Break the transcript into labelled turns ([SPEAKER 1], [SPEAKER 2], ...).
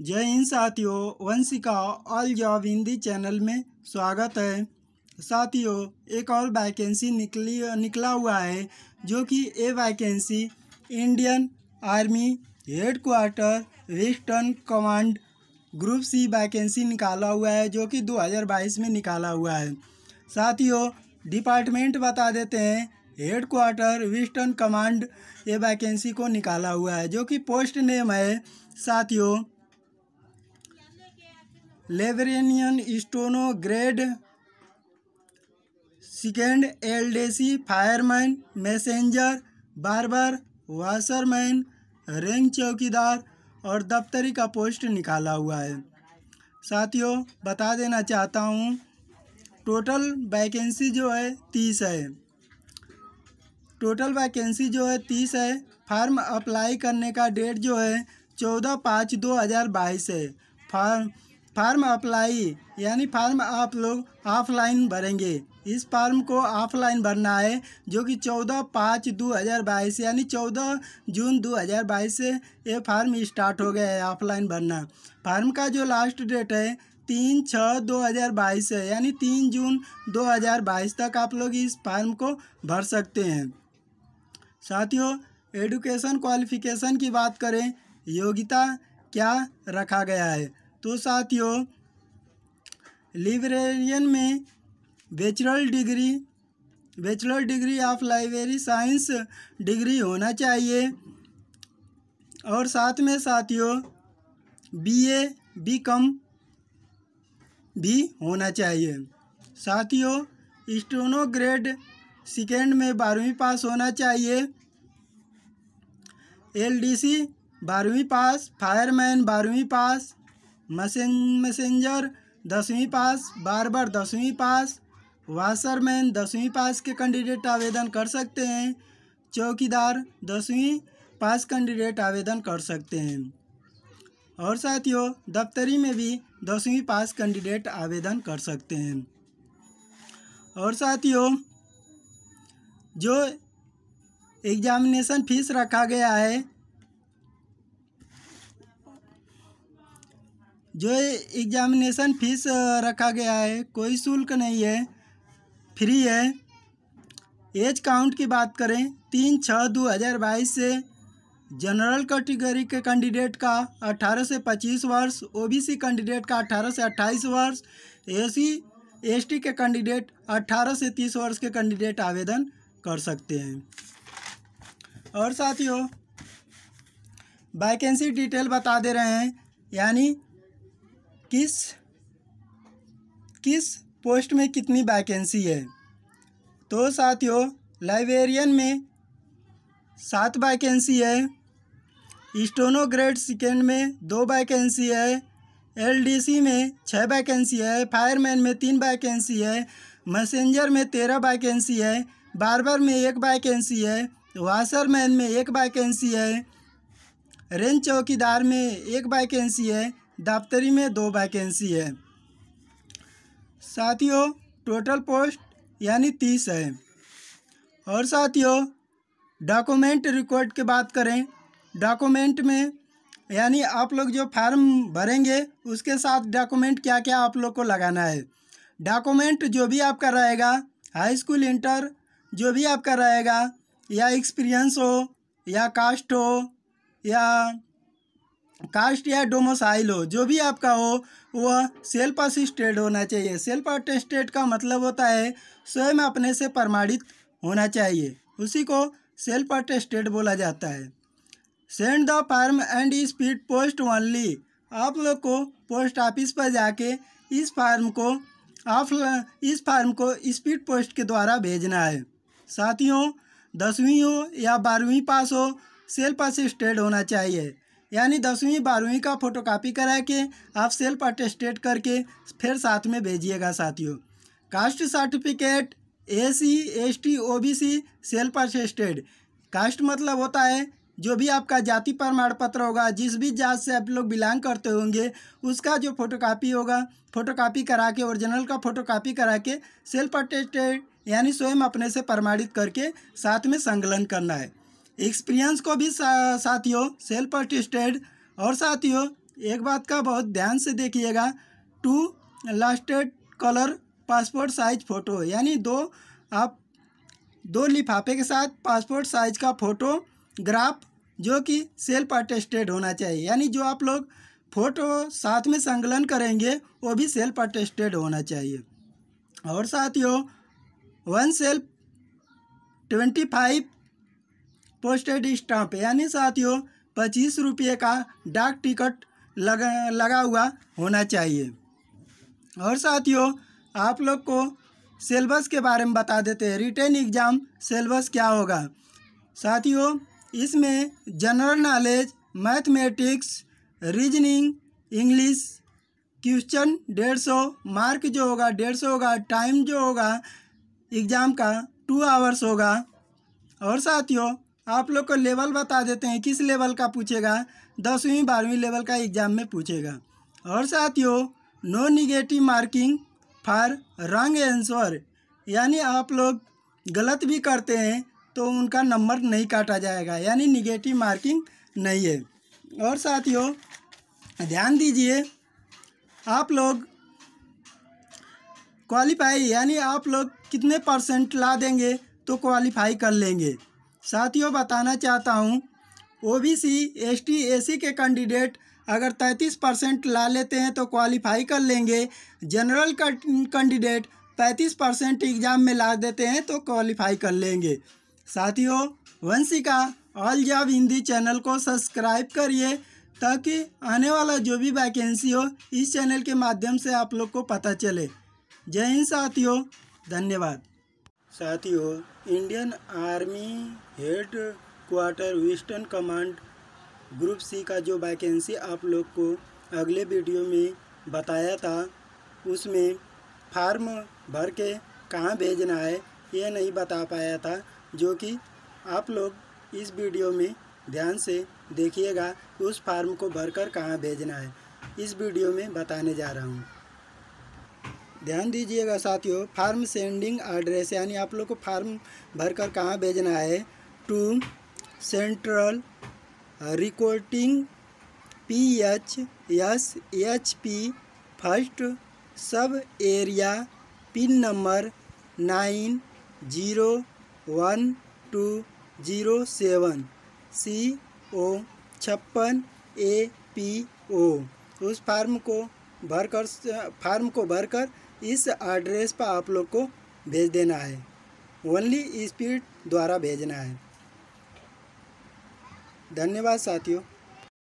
[SPEAKER 1] जय हिंद साथियों Vanshika all job Hindi channel में स्वागत है साथियों एक और वैकेंसी निकली निकला हुआ है जो कि ये vacancy Indian army headquarter western command group C vacancy निकाला हुआ है जो कि 2022 में निकाला हुआ है साथियों डिपार्टमेंट बता देते हैं हेड क्वार्टर वेस्टर्न कमांड ये वैकेंसी को निकाला हुआ है जो कि पोस्ट नेम है साथियों librarian steno grade second LDC fireman messenger barber washerman रेंग चौकीदार और दफ्तरी का पोस्ट निकाला हुआ है साथियों बता देना चाहता हूँ टोटल वैकेंसी जो है तीस है टोटल वैकेंसी जो है तीस है फार्म अप्लाई करने का डेट जो है चौदह पाँच दो हज़ार बाईस है फार्म फार्म अप्लाई यानी फार्म आप लोग ऑफलाइन भरेंगे इस फार्म को ऑफलाइन भरना है जो कि 14 पाँच 2022 यानी 14 जून 2022 से ये फार्म स्टार्ट हो गया है ऑफलाइन भरना फार्म का जो लास्ट डेट है तीन छः दो हज़ार बाईस है यानी तीन जून दो हज़ार बाईस तक आप लोग इस फार्म को भर सकते हैं साथियों एडुकेशन क्वालिफिकेशन की बात करें योग्यता क्या रखा गया है तो साथियों लिब्रेरियन में bachelor degree bachelor degree of library science degree होना चाहिए और साथ में साथियों बीए बी कम भी होना चाहिए साथियों स्टोनो ग्रेड सेकेंड में बारहवीं पास होना चाहिए एलडीसी बारहवीं पास फायरमैन बारहवीं पास मैसेंजर दसवीं पास बार बार दसवीं पास वाशरमैन दसवीं पास के कैंडिडेट आवेदन कर सकते हैं चौकीदार दसवीं पास कैंडिडेट आवेदन कर सकते हैं और साथियों दफ्तरी में भी दसवीं पास कैंडिडेट आवेदन कर सकते हैं और साथियों जो एग्जामिनेशन फीस रखा गया है जो एग्जामिनेशन फीस रखा गया है कोई शुल्क नहीं है फ्री है एज काउंट की बात करें तीन छः दो हज़ार बाईस से जनरल कैटेगरी के कैंडिडेट का अट्ठारह से पच्चीस वर्ष ओबीसी कैंडिडेट का अठारह से अट्ठाईस वर्ष एसी एसटी के कैंडिडेट अट्ठारह से तीस वर्ष के कैंडिडेट आवेदन कर सकते हैं और साथियों वैकेंसी डिटेल बता दे रहे हैं यानी किस किस पोस्ट में कितनी वैकेंसी है तो साथियों लाइब्रेरियन में सात वैकेंसी है स्टोनो ग्रेड सेकेंड में दो वैकेंसी है एलडीसी में छः वैकेंसी है फायरमैन में तीन वैकेंसी है मैसेंजर में तेरह वैकेंसी है बारबर में एक वैकेंसी है वाशरमैन में एक वैकेंसी है रेंज चौकीदार में एक वैकेंसी है दफ्तरी में दो वैकेंसी है साथियों टोटल पोस्ट यानी तीस है और साथियों डॉक्यूमेंट रिकॉर्ड की बात करें डॉक्यूमेंट में यानी आप लोग जो फार्म भरेंगे उसके साथ डॉक्यूमेंट क्या क्या आप लोग को लगाना है डॉक्यूमेंट जो भी आपका रहेगा हाई स्कूल इंटर जो भी आपका रहेगा या एक्सपीरियंस हो या कास्ट हो या कास्ट या डोमोसाइल हो जो भी आपका हो वह सेल्फ असिस्टेड होना चाहिए सेल्फ अटेस्टेड का मतलब होता है स्वयं अपने से प्रमाणित होना चाहिए उसी को सेल्फ अटेस्टेड बोला जाता है send the form and speed post only आप लोग को पोस्ट ऑफिस पर जाके इस फार्म को आप इस फार्म को स्पीड पोस्ट के द्वारा भेजना है साथियों दसवीं हो या बारहवीं पास हो सेल्फ असिस्टेड होना चाहिए यानी दसवीं बारहवीं का फोटोकॉपी करा के आप सेल्फ अटेस्टेड करके फिर साथ में भेजिएगा साथियों caste certificate A C S T O B C self attested caste मतलब होता है जो भी आपका जाति प्रमाण पत्र होगा जिस भी जात से आप लोग बिलोंग करते होंगे उसका जो फोटोकॉपी होगा फोटोकॉपी करा के ओरिजिनल का फोटोकॉपी करा के सेल्फ अटेस्टेड यानी स्वयं अपने से प्रमाणित करके साथ में संकलन करना है एक्सपीरियंस को भी सा, साथियों सेल्फ असिस्टेड और साथियों एक बात का बहुत ध्यान से देखिएगा two latest colour passport size photo यानी दो आप दो लिफाफे के साथ पासपोर्ट साइज का फोटो ग्राफ जो कि सेल्फ अटेस्टेड होना चाहिए यानी जो आप लोग फोटो साथ में संकलन करेंगे वो भी सेल्फ अटेस्टेड होना चाहिए और साथियों one self twenty five postage stamp यानी साथियों पच्चीस रुपये का डाक टिकट लगा लगा हुआ होना चाहिए और साथियों आप लोग को सिलेबस के बारे में बता देते हैं रिटर्न एग्ज़ाम सिलेबस क्या होगा साथियों इसमें general knowledge mathematics reasoning English question डेढ़ सौ मार्क जो होगा डेढ़ सौ होगा टाइम जो होगा एग्ज़ाम का टू आवर्स होगा और साथियों आप लोग को लेवल बता देते हैं किस लेवल का पूछेगा दसवीं बारहवीं लेवल का एग्ज़ाम में पूछेगा और साथियों no negative marking for wrong answer यानी आप लोग गलत भी करते हैं तो उनका नंबर नहीं काटा जाएगा यानी निगेटिव मार्किंग नहीं है और साथियों ध्यान दीजिए आप लोग क्वालिफाई यानी आप लोग कितने परसेंट ला देंगे तो क्वालिफाई कर लेंगे साथियों बताना चाहता हूँ O B C S T A C के कैंडिडेट अगर 33 परसेंट ला लेते हैं तो क्वालिफाई कर लेंगे जनरल कैंडिडेट 35 परसेंट एग्ज़ाम में ला देते हैं तो क्वालिफाई कर लेंगे साथियों Vanshika all job Hindi channel को सब्सक्राइब करिए ताकि आने वाला जो भी वैकेंसी हो इस चैनल के माध्यम से आप लोग को पता चले जय हिंद साथियों धन्यवाद साथियों Indian army head quarter western command group C का जो वैकेंसी आप लोग को अगले वीडियो में बताया था उसमें फार्म भर के कहाँ भेजना है ये नहीं बता पाया था जो कि आप लोग इस वीडियो में ध्यान से देखिएगा उस फार्म को भरकर कहाँ भेजना है इस वीडियो में बताने जा रहा हूँ ध्यान दीजिएगा साथियों फार्म सेंडिंग एड्रेस यानी आप लोग को फार्म भरकर कहाँ भेजना है to central recording P H S H P first sub area pin number nine zero one two zero seven C O छप्पन ए पी ओ उस फार्म को भरकर फार्म को भरकर इस एड्रेस पर आप लोग को भेज देना है ओनली स्पीड द्वारा भेजना है धन्यवाद साथियों